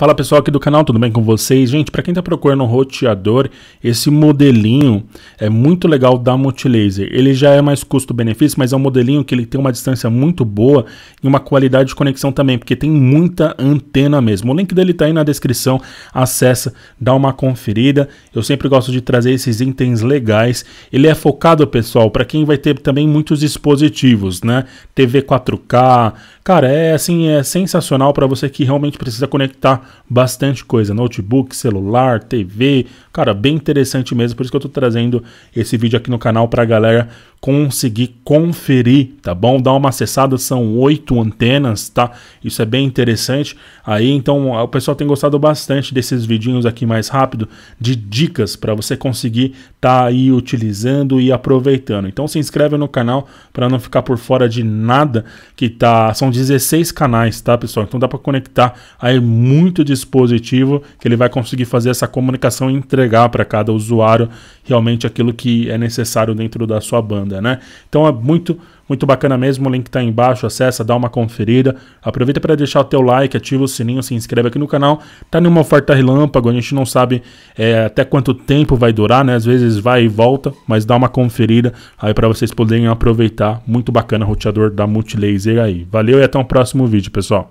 Fala pessoal aqui do canal, tudo bem com vocês? Gente, para quem está procurando um roteador, esse modelinho é muito legal da Multilaser. Ele já é mais custo-benefício, mas é um modelinho que ele tem uma distância muito boa e uma qualidade de conexão também, porque tem muita antena mesmo. O link dele está aí na descrição, acessa, dá uma conferida. Eu sempre gosto de trazer esses itens legais. Ele é focado, pessoal, para quem vai ter também muitos dispositivos, né? TV 4K. Cara, é assim, é sensacional para você que realmente precisa conectar bastante coisa, notebook, celular, TV, cara, bem interessante mesmo, por isso que eu estou trazendo esse vídeo aqui no canal para a galera conseguir conferir, tá bom? Dá uma acessada, são oito antenas, tá? Isso é bem interessante. Aí, então, o pessoal tem gostado bastante desses vidinhos aqui mais rápido de dicas para você conseguir tá aí utilizando e aproveitando. Então, se inscreve no canal para não ficar por fora de nada que tá... São 16 canais, tá, pessoal? Então, dá para conectar aí muito dispositivo que ele vai conseguir fazer essa comunicação e entregar para cada usuário realmente aquilo que é necessário dentro da sua banda né? Então é muito muito bacana mesmo, o link está embaixo, acessa, dá uma conferida. Aproveita para deixar o teu like, ativa o sininho, se inscreve aqui no canal. Tá numa oferta relâmpago, a gente não sabe é, até quanto tempo vai durar, né? Às vezes vai e volta, mas dá uma conferida aí para vocês poderem aproveitar. Muito bacana o roteador da Multilaser aí. Valeu e até o um próximo vídeo, pessoal.